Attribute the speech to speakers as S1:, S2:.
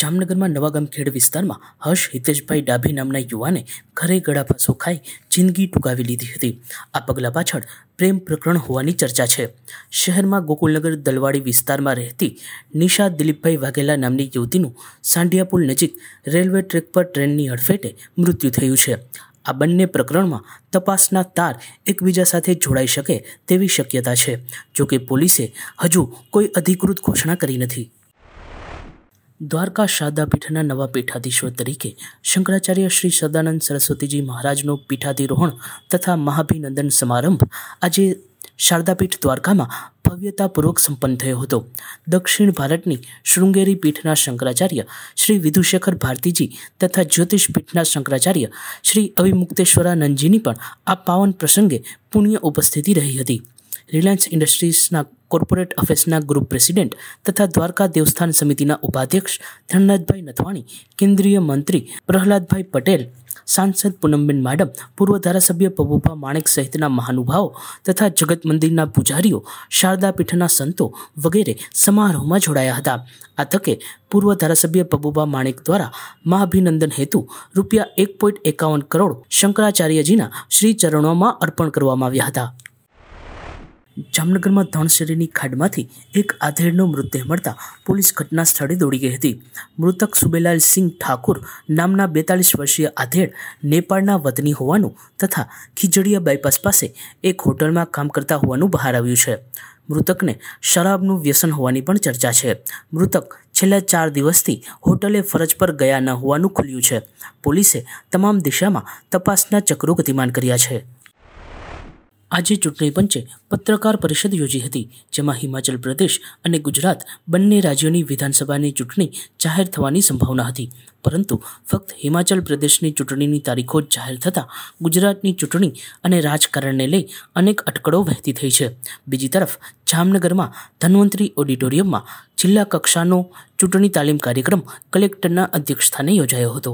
S1: જામનગરમાં નવાગામ ખેડ વિસ્તારમાં હર્ષ હિતેશભાઈ ડાભી નામના યુવાને ઘરે ગળા ફસો ખાઈ જિંદગી ટૂંકાવી લીધી હતી આ પગલાં પાછળ પ્રેમ પ્રકરણ હોવાની ચર્ચા છે શહેરમાં ગોકુલનગર દલવાડી વિસ્તારમાં રહેતી નિશા દિલીપભાઈ વાઘેલા નામની યુવતીનું સાંઢિયા નજીક રેલવે ટ્રેક પર ટ્રેનની હડફેટે મૃત્યુ થયું છે આ બંને પ્રકરણમાં તપાસના તાર એકબીજા સાથે જોડાઈ શકે તેવી શક્યતા છે જોકે પોલીસે હજુ કોઈ અધિકૃત ઘોષણા કરી નથી દ્વારકા શારદા પીઠના નવા પીઠાધીશો તરીકે શંકરાચાર્ય શ્રી સદાનંદ સરસ્વતીજી મહારાજનો પીઠાધિરોહણ તથા મહાભિનંદન સમારંભ આજે શારદાપીઠ દ્વારકામાં ભવ્યતાપૂર્વક સંપન્ન થયો હતો દક્ષિણ ભારતની શૃંગેરી પીઠના શંકરાચાર્ય શ્રી વિધુશેખર ભારતીજી તથા જ્યોતિષ પીઠના શંકરાચાર્ય શ્રી અવિમુક્તેશ્વરાનંદજીની પણ આ પાવન પ્રસંગે પુણ્ય ઉપસ્થિતિ રહી હતી રિલાયન્સ ઇન્ડસ્ટ્રીઝના કોર્પોરેટ અફેર્સના ગ્રુપ પ્રેસિડેન્ટ તથા દ્વારકા દેવસ્થાન સમિતિના ઉપાધ્યક્ષ ધનરાજભાઈ નથવાણી કેન્દ્રીય મંત્રી પ્રહલાદભાઈ પટેલ સાંસદ પૂનમબેન માડમ પૂર્વ ધારાસભ્ય પબુભા માણેક સહિતના મહાનુભાવો તથા જગત મંદિરના પૂજારીઓ શારદા પીઠના સંતો વગેરે સમારોહમાં જોડાયા હતા આ તકે પૂર્વ ધારાસભ્ય પબુભા માણેક દ્વારા મહાભિનંદન હેતુ રૂપિયા એક એકાવન કરોડ શંકરાચાર્યજીના શ્રી ચરણોમાં અર્પણ કરવામાં આવ્યા હતા જામનગરમાં ધણશેરીની ખાડમાંથી એક આધેડનો મૃતદેહ મળતા પોલીસ ઘટના સ્થળે દોડી ગઈ હતી મૃતક સુબેલાલ સિંહ ઠાકુર નામના બેતાલીસ વર્ષીય આધેડ નેપાળના વતની હોવાનું તથા ખીજડીયા બાયપાસ પાસે એક હોટલમાં કામ કરતા હોવાનું બહાર આવ્યું છે મૃતકને શરાબનું વ્યસન હોવાની પણ ચર્ચા છે મૃતક છેલ્લા ચાર દિવસથી હોટલે ફરજ પર ગયા ન હોવાનું ખુલ્યું છે પોલીસે તમામ દિશામાં તપાસના ચક્રો ગતિમાન કર્યા છે આજે ચૂંટણી પંચે પત્રકાર પરિષદ યોજી હતી જેમાં હિમાચલ પ્રદેશ અને ગુજરાત બંને રાજ્યોની વિધાનસભાની ચૂંટણી જાહેર થવાની સંભાવના હતી પરંતુ ફક્ત હિમાચલ પ્રદેશની ચૂંટણીની તારીખો જાહેર થતાં ગુજરાતની ચૂંટણી અને રાજકારણને લઈ અનેક અટકળો વહેતી થઈ છે બીજી તરફ જામનગરમાં ધન્વંતરી ઓડિટોરિયમમાં જિલ્લા કક્ષાનો ચૂંટણી તાલીમ કાર્યક્રમ કલેક્ટરના અધ્યક્ષસ્થાને યોજાયો હતો